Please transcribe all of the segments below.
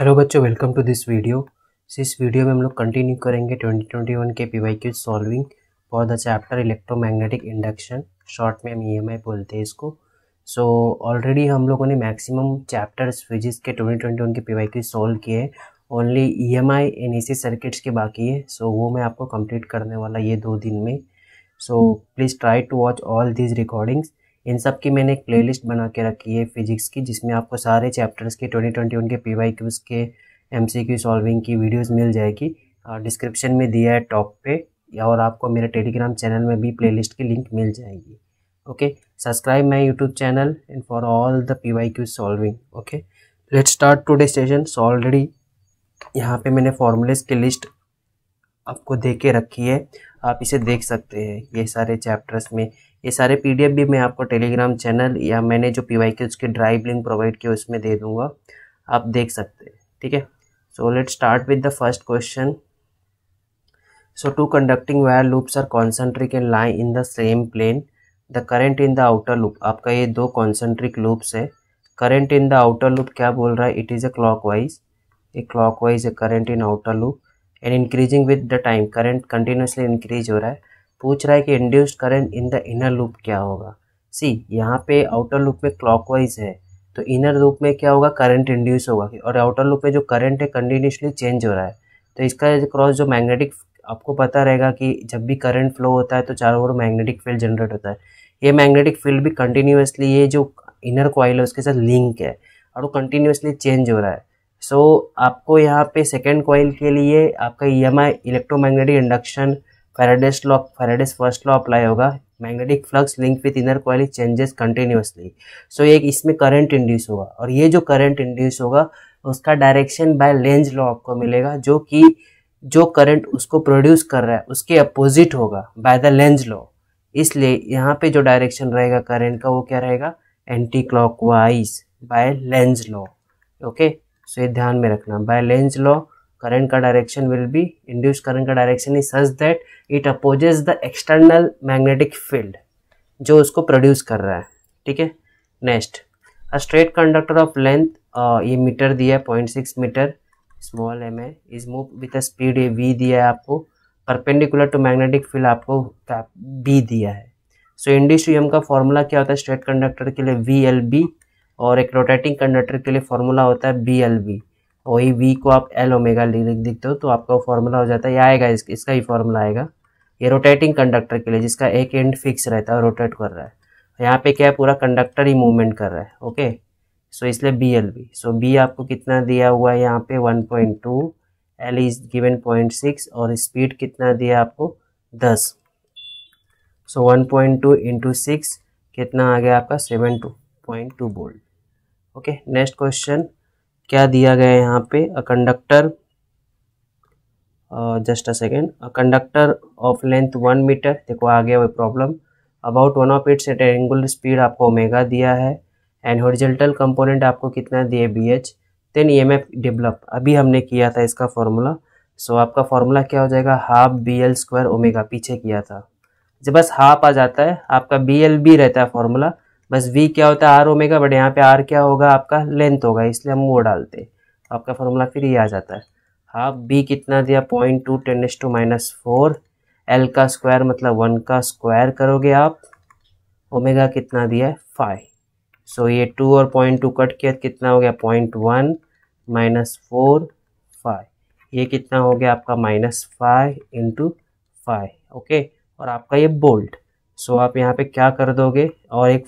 Hello बच्चों welcome to this video इस वीडियो में हम लोग कंटिन्यू करेंगे 2021 के P PYQ solving for the chapter electromagnetic induction short में हम ईएमआई e बोलते हैं इसको सो so, ऑलरेडी हम लोगों ने मैक्सिमम चैप्टर्स फिजिक्स के 2021 के क्यूज सॉल्व किए हैं only E M I and C circuits के बाकी है सो so, वो मैं आपको कंप्लीट करने वाला ये दो दिन में so please try to watch all these recordings इन सब की मैंने एक प्लेलिस्ट हम्म। बना के रखी है फिजिक्स की जिसमें आपको सारे चैप्टर्स के ट्वेंटी ट्वेंटी उनके पी वाई क्यूज़ के एम सी क्यू सॉल्विंग की वीडियोज़ मिल जाएगी डिस्क्रिप्शन में दिया है टॉप पे और आपको मेरे टेलीग्राम चैनल में भी प्लेलिस्ट की लिंक मिल जाएगी okay subscribe my YouTube channel and for all the P Y Qs solving okay let start today session so already यहाँ पे मैंने फॉर्मूलेस की लिस्ट आपको दे के रखी है आप इसे देख सकते हैं ये सारे चैप्टर्स में ये सारे पीडीएफ भी मैं आपको टेलीग्राम चैनल या मैंने जो पी वाई के उसके ड्राइव लिंक प्रोवाइड किया उसमें दे दूँगा आप देख सकते हैं ठीक है so let start with the first question so two conducting wire loops are concentric and line in the same plane the current in the outer loop आपका ये दो कॉन्सेंट्रिक लूप्स है current in the outer loop क्या बोल रहा है it is a clockwise a clockwise a current in outer loop and increasing with the time current continuously increase हो रहा है पूछ रहा है कि induced current in the inner loop क्या होगा सी यहाँ पे आउटर लूप में क्लॉकवाइज है तो इनर लूप में क्या होगा करंट इंड्यूस होगा और आउटर लूप में जो करंट है कंटिन्यूसली चेंज हो रहा है तो इसका क्रॉस जो मैग्नेटिक आपको पता रहेगा कि जब भी करंट फ्लो होता है तो चारों ओर मैग्नेटिक फील्ड जनरेट होता है ये मैग्नेटिक फील्ड भी कंटिन्यूसली ये जो इनर क्वाइल है उसके साथ लिंक है और वो कंटिन्यूसली चेंज हो रहा है सो so, आपको यहाँ पे सेकेंड कॉइल के लिए आपका E M I electromagnetic induction Faraday's law Faraday's first law apply होगा magnetic flux link with inner coil changes continuously so एक इसमें करंट इंड्यूस होगा और ये जो करंट इंड्यूस होगा उसका डायरेक्शन बाय लेंज लॉ आपको मिलेगा जो कि जो करंट उसको प्रोड्यूस कर रहा है उसके अपोजिट होगा बाय द लेंज लॉ इसलिए यहाँ पे जो डायरेक्शन रहेगा करंट का वो क्या रहेगा anti clock by Lenz law okay so ये ध्यान में रखना बाय लेंज लॉ करंट का direction will be induce current का direction is such that it opposes the external magnetic field जो उसको प्रोड्यूस कर रहा है ठीक है next a straight conductor of length ये मीटर दिया है point six meter small M है is move with a speed a V दिया है आपको परपेंडिकुलर टू मैग्नेटिक फील्ड आपको बी दिया है सो एम का फॉर्मूला क्या होता है स्ट्रेट कंडक्टर के लिए वी एल बी और एक रोटेटिंग कंडक्टर के लिए फॉर्मूला होता है बी एल बी वही वी को आप एल ओमेगा लिख देते हो तो आपका फॉर्मूला हो जाता है ये आएगा इस, इसका ही फॉर्मूला आएगा ये रोटेटिंग कंडक्टर के लिए जिसका एक एंड फिक्स रहता है रोटेट कर रहा है यहाँ पे क्या है पूरा कंडक्टर ही मूवमेंट कर रहा है ओके सो इसलिए B L B so B आपको कितना दिया हुआ है यहाँ पे one point two L is given point six और स्पीड कितना दिया आपको दस so one point two into six कितना आ गया आपका seven two point two volt okay next question क्या दिया गया है यहाँ पे a conductor just a second a conductor of length one meter देखो आ गया वही problem about one of its at angular speed आपको ओमेगा दिया है एंड होरिजेंटल कंपोनेंट आपको कितना दिए B H then E M F develop अभी हमने किया था इसका फॉर्मूला सो so, आपका फॉर्मूला क्या हो जाएगा half B L square omega पीछे किया था जब बस हाफ आ जाता है आपका बी एल बी रहता है फॉर्मूला बस वी क्या होता है आर ओमेगा बट यहाँ पे आर क्या होगा आपका लेंथ होगा इसलिए हम वो डालते हैं आपका फॉर्मूला फिर ये आ जाता है हाफ बी कितना दिया point two ten S to minus four L का स्क्वायर मतलब वन का स्क्वायर करोगे आप ओमेगा कितना दिया है फाइव सो ये टू और पॉइंट टू कट किया कितना हो गया point one minus four five ये कितना हो गया आपका minus five into five okay और आपका ये बोल्ट सो आप यहाँ पे क्या कर दोगे और एक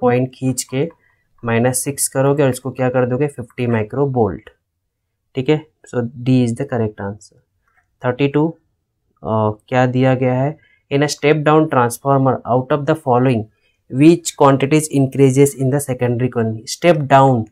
पॉइंट खींच के माइनस सिक्स करोगे और इसको क्या कर दोगे फिफ्टी माइक्रो बोल्ट ठीक है so D is the correct answer thirty two क्या दिया गया है in a step down transformer out of the following which quantities increases in the secondary colony step down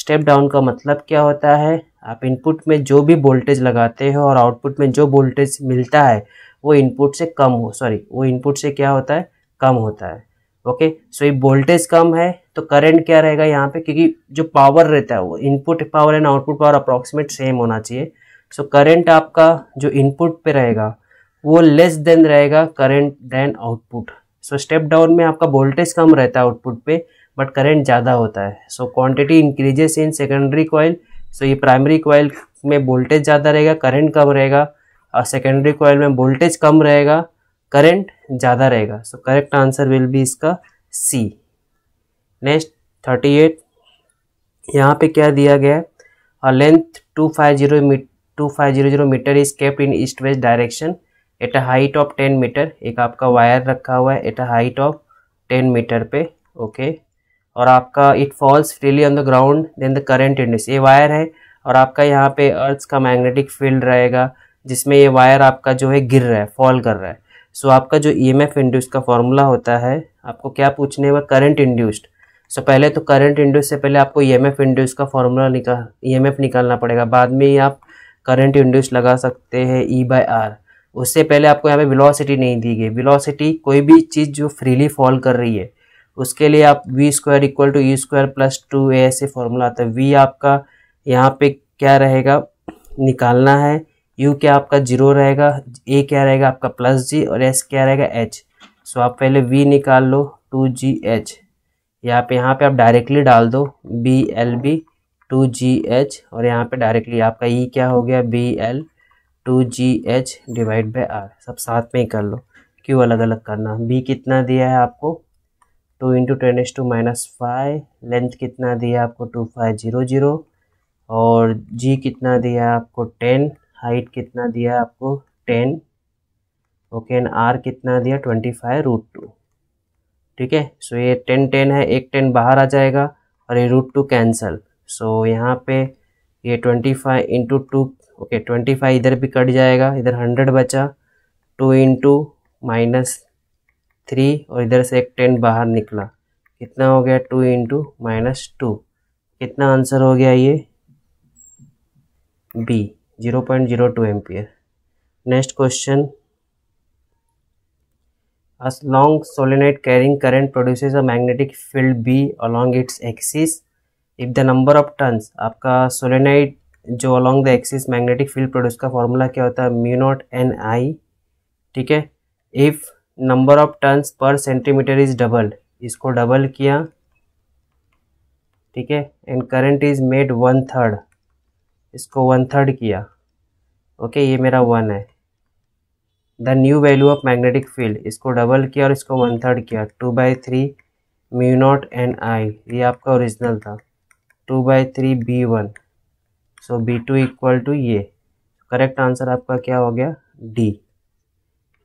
step down का मतलब क्या होता है आप इनपुट में जो भी वोल्टेज लगाते हो और आउटपुट में जो वोल्टेज मिलता है वो इनपुट से कम हो सॉरी वो इनपुट से क्या होता है कम होता है ओके सो ये वोल्टेज कम है तो करंट क्या रहेगा यहाँ पे क्योंकि जो पावर रहता है वो input power and output power approximate same होना चाहिए सो so, करंट आपका जो इनपुट पे रहेगा वो लेस देन रहेगा current than output so step down में आपका वोल्टेज कम रहता है आउटपुट पे बट करंट ज़्यादा होता है so quantity increases in secondary coil so ये प्राइमरी कॉयल में वोल्टेज ज़्यादा रहेगा करंट कम रहेगा और सेकेंडरी कॉयल में वोल्टेज कम रहेगा करंट ज़्यादा रहेगा so correct answer will be इसका सी नेक्स्ट थर्टी एट यहाँ पर क्या दिया गया है length two five zero two five zero zero meter is kept in east west direction at a height of ten meter एक आपका वायर रखा हुआ है at a height of ten meter पे ओके okay. और आपका it falls freely on the ground then the current induce ये wire है और आपका यहाँ पे अर्थ का मैग्नेटिक फील्ड रहेगा जिसमें ये वायर आपका जो है गिर रहा है फॉल कर रहा है सो आपका जो ई एम एफ इंड्यूस का फॉर्मूला होता है आपको क्या पूछने वह करंट इंड्यूस्ड सो पहले तो करंट इंड्यूस से पहले आपको ई एम एफ इंड्यूस का फॉर्मूला निकाल ई एम एफ निकालना पड़ेगा बाद में ही आप करंट इंड्यूस लगा सकते हैं ई बाई आर उससे पहले आपको यहाँ पे वेलोसिटी नहीं दी गई वेलोसिटी कोई भी चीज़ जो फ्रीली फॉल कर रही है उसके लिए आप V square equal to E square plus two A ऐसे फॉर्मूला आता है वी आपका यहाँ पे क्या रहेगा निकालना है यू क्या आपका जीरो रहेगा ए क्या रहेगा आपका प्लस जी और एस क्या रहेगा एच सो आप पहले वी निकाल लो टू जी एच यहाँ पे यहाँ पे आप डायरेक्टली डाल दो B L B two G H और यहाँ पे डायरेक्टली आपका ई e क्या हो गया B L two G H divide by R सब साथ में ही कर लो क्यों अलग अलग करना बी कितना दिया है आपको two into ten S to minus five length कितना दिया आपको टू फाइव जीरो जीरो और जी कितना दिया है आपको टेन हाइट कितना दिया है आपको टेन ओके एंड आर कितना दिया ट्वेंटी फाइव रूट टू ठीक है सो ये टेन टेन है एक टेन बाहर आ जाएगा और ये रूट टू कैंसल सो यहाँ पे ये twenty five into two okay twenty five इधर भी कट जाएगा इधर हंड्रेड बचा टू इंटू माइनस थ्री और इधर से एक टेन बाहर निकला कितना हो गया टू इंटू माइनस टू कितना आंसर हो गया ये B zero point zero two M ampere next question as long solenoid carrying current produces a magnetic field B along its axis if the number of turns आपका solenoid जो along the axis magnetic field produce का formula क्या होता है mu naught N I ठीक है if number of turns per centimeter is double इसको double किया ठीक है and current is made one third इसको वन थर्ड किया ओके ये मेरा वन है the new value of magnetic field इसको डबल किया और इसको वन थर्ड किया two by three mu naught N I ये आपका ओरिजिनल था two by three B one so B two equal to ये करेक्ट आंसर आपका क्या हो गया D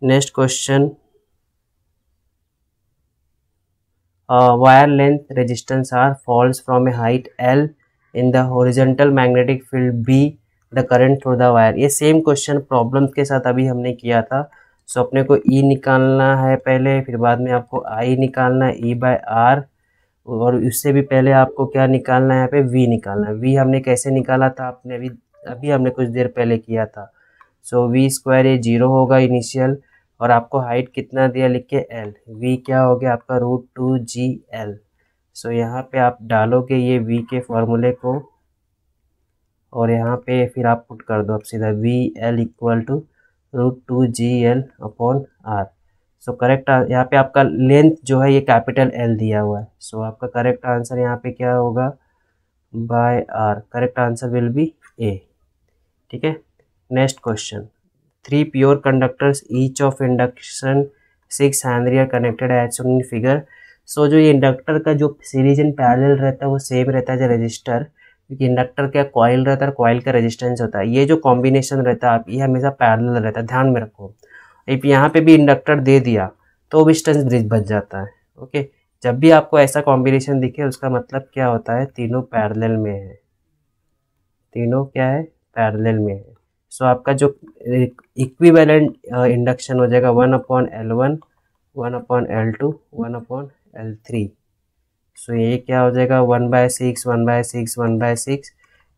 next question wire length resistance R falls from A height L in the horizontal magnetic field B the current through the wire ये same question problem के साथ अभी हमने किया था सो so, अपने को E निकालना है पहले फिर बाद में आपको आई निकालना E बाय आर और उससे भी पहले आपको क्या निकालना है यहाँ पे वी निकालना है वी हमने कैसे निकाला था आपने अभी अभी हमने कुछ देर पहले किया था सो वी स्क्वायर ये जीरो होगा इनिशियल और आपको हाइट कितना दिया लिख के एल वी क्या हो गया आपका root two g l so यहाँ पे आप डालोगे ये वी के फॉर्मूले को और यहाँ पे फिर आप पुट कर दो आप सीधा v l equal to root two g l upon r so correct यहाँ पे आपका लेंथ जो है ये कैपिटल एल दिया हुआ है सो so, आपका करेक्ट आंसर यहाँ पे क्या होगा by r correct answer will be a ठीक है next question three pure conductors each of induction six henry connected as in figure so जो ये इंडक्टर का जो सीरीज इन पैरेलल रहता है वो सेम रहता है जो रजिस्टर क्योंकि इंडक्टर का कॉयल रहता है और कॉयल का रेजिस्टेंस होता है ये जो कॉम्बिनेशन रहता है आप ये हमेशा पैरेलल रहता है ध्यान में रखो एक यहाँ पे भी इंडक्टर दे दिया तो स्टेंस ब्रिज बच जाता है ओके जब भी आपको ऐसा कॉम्बिनेशन दिखे उसका मतलब क्या होता है तीनों पैरेलल में है तीनों क्या है पैरेलल में है सो so, आपका जो इक्विवेलेंट इंडक्शन uh, हो जाएगा one upon l one one upon l two one upon l three so ये क्या हो जाएगा one by six one by six one by six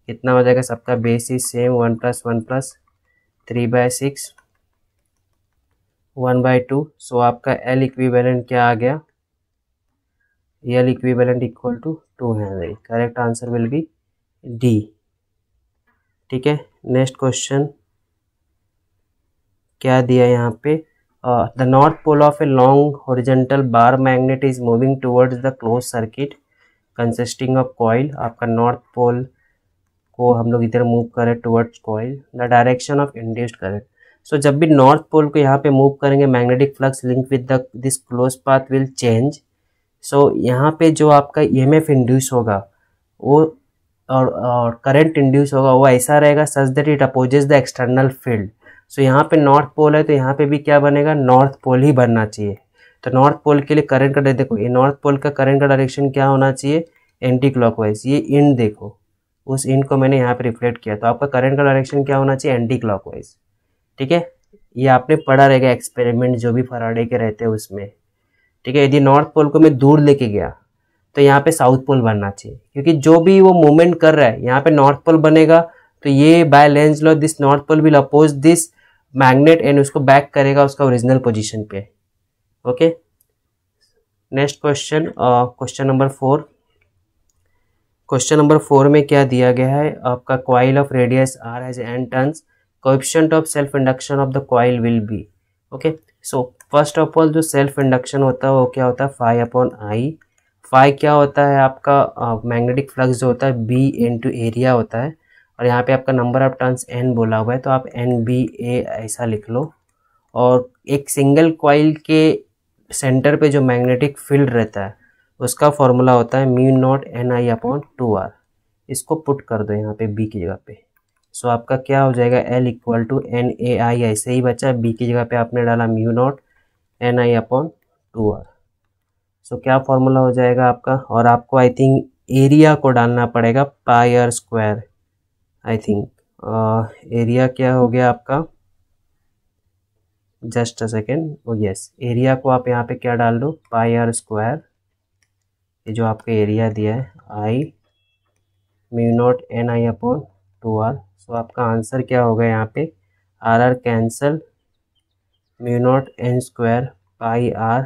कितना हो जाएगा सबका basis same one plus one plus three by six one by two so आपका l equivalent क्या आ गया l equivalent equal to two henry correct answer will be d ठीक है नेक्स्ट क्वेश्चन क्या दिया यहाँ पे the north pole of a long horizontal bar magnet is moving towards the close circuit consisting of coil आपका north pole को हम लोग इधर मूव करें towards coil the direction of induced current so जब भी नॉर्थ पोल को यहाँ पे मूव करेंगे magnetic flux link with the this close path will change so यहाँ पे जो आपका ई एम एफ इंड्यूस होगा वो और करंट इंड्यूस होगा वो ऐसा रहेगा such that it opposes the external field so यहाँ पे नॉर्थ पोल है तो यहाँ पे भी क्या बनेगा नॉर्थ पोल ही बनना चाहिए तो नॉर्थ पोल के लिए करंट का देखो ये नॉर्थ पोल का करंट का डायरेक्शन क्या होना चाहिए एंटी क्लॉक ये इंड देखो उस इंड को मैंने यहाँ पर रिफ्लेक्ट किया तो आपका करंट का डायरेक्शन क्या होना चाहिए एंटी क्लॉक ठीक है ये आपने पढ़ा रहेगा एक्सपेरिमेंट जो भी फराडे के रहते हैं उसमें ठीक है यदि नॉर्थ पोल को मैं दूर लेके गया तो यहाँ पे साउथ पोल बनना चाहिए क्योंकि जो भी वो मूवमेंट कर रहा है यहाँ पे नॉर्थ पोल बनेगा तो ये by Lenz law this north pole will oppose this magnet and उसको बैक करेगा उसका ओरिजिनल पोजीशन पे okay next question question number four question number four में क्या दिया गया है आपका coil of radius r has n turns coefficient of self induction of the coil will be okay so first of all जो self induction होता है वो क्या होता है फाइव अपॉन आई फाइव क्या होता है आपका मैग्नेटिक uh, फ्लक्स जो होता है बी इन टू एरिया होता है और यहाँ पे आपका नंबर ऑफ टर्न्स एन बोला हुआ है तो आप एन बी ए ऐसा लिख लो और एक सिंगल कॉइल के सेंटर पे जो मैग्नेटिक फील्ड रहता है उसका फॉर्मूला होता है mu naught N i upon two r इसको पुट कर दो यहाँ पे बी की जगह पे सो so, आपका क्या हो जाएगा l equal to n a i ऐसे ही बचा बी की जगह पे आपने डाला mu naught N i upon two r so क्या फॉर्मूला हो जाएगा आपका और आपको आई थिंक एरिया को डालना पड़ेगा pi r square I think area क्या हो गया आपका just a second oh yes area को आप यहाँ पे क्या डाल दो पाई आर स्क्वायर ये जो आपका एरिया दिया है i mu naught N i upon two r so आपका आंसर क्या होगा यहाँ पे r r cancel mu naught n square pi r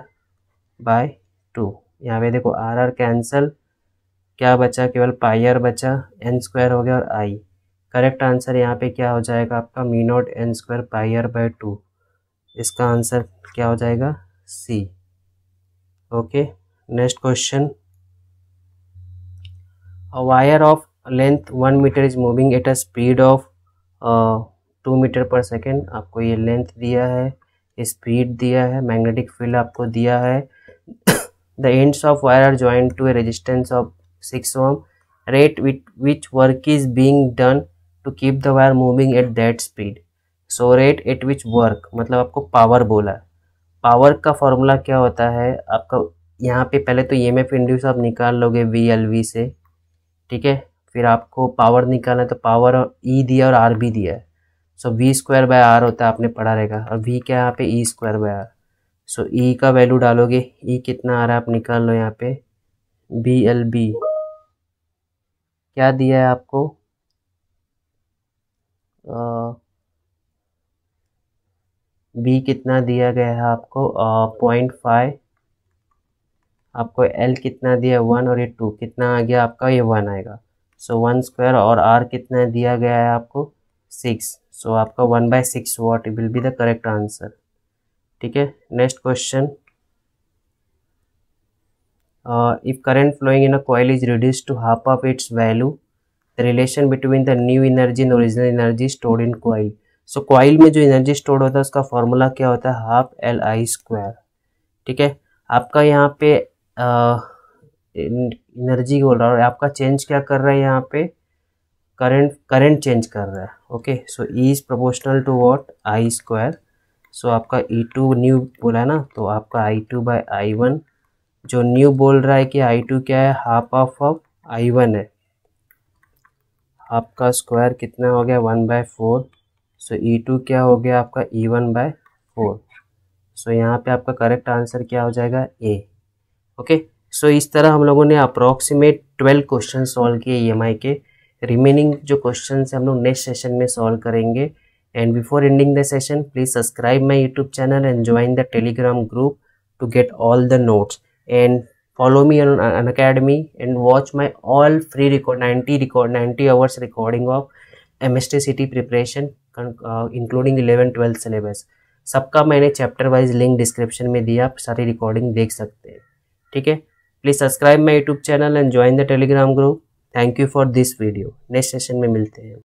by two यहाँ पे देखो आर आर कैंसल क्या बचा केवल पाई आर बचा एन स्क्वायर हो गया और आई करेक्ट आंसर यहाँ पे क्या हो जाएगा आपका mu naught n square pi r by two इसका आंसर क्या हो जाएगा c okay next question wire of length one metre is moving at a speed of two metre per second आपको ये लेंथ दिया है स्पीड दिया है मैग्नेटिक फील्ड आपको दिया है the ends of wire are joint to a resistance of six ohm rate with which work is being done to keep the wire moving at that speed so rate at which work मतलब आपको power बोला power का formula क्या होता है आपका यहाँ पे पहले तो ई एम एफ इंड्यूस आप निकाल लोगे वी एल वी से ठीक है फिर आपको पावर निकालना है तो पावर ई e दिया और आर भी दिया है so v square by r होता है आपने पढ़ा रहेगा और वी क्या यहाँ पे e square by r so e का वैल्यू डालोगे ई e कितना आ रहा है आप निकाल लो यहाँ पे बी एल बी क्या दिया है आपको बी कितना दिया गया है आपको पॉइंट फाइव आपको एल कितना दिया वन और ये टू कितना आ गया आपका ये वन आएगा सो वन स्क्वायर और आर कितना दिया गया है आपको सिक्स सो so, आपका one by six watt will be the correct answer ठीक है next question if current flowing in a coil is reduce to half of its value the relation between the new energy and original energy stored in coil so coil में जो energy store होता है उसका formula क्या होता है half L I square ठीक है आपका यहाँ पे एनर्जी बोल रहा है आपका चेंज क्या कर रहा है यहाँ पे करंट करंट चेंज कर रहा है okay so e is proportional to what i square so आपका ई टू न्यू बोला है ना तो आपका i two by i one जो न्यू बोल रहा है कि आई टू क्या है half of of i one है आपका स्क्वायर कितना हो गया one by four so e two क्या हो गया आपका e e one by four so यहाँ पे आपका करेक्ट आंसर क्या हो जाएगा ए ओके सो इस तरह हम लोगों ने अप्रॉक्सीमेट ट्वेल्व क्वेश्चन सॉल्व किए ई e के रिमेनिंग जो क्वेश्चन है हम लोग नेक्स्ट सेशन में सॉल्व करेंगे and before ending the session please subscribe my YouTube channel and join the Telegram group to get all the notes and follow me on Unacademy and watch my all free record ninety record ninety hours recording of M S T C T preparation including eleven twelfth syllabus सबका मैंने chapter wise link description में दिया आप सारी recording देख सकते हैं ठीक है please subscribe my YouTube channel and join the Telegram group thank you for this video next session में मिलते हैं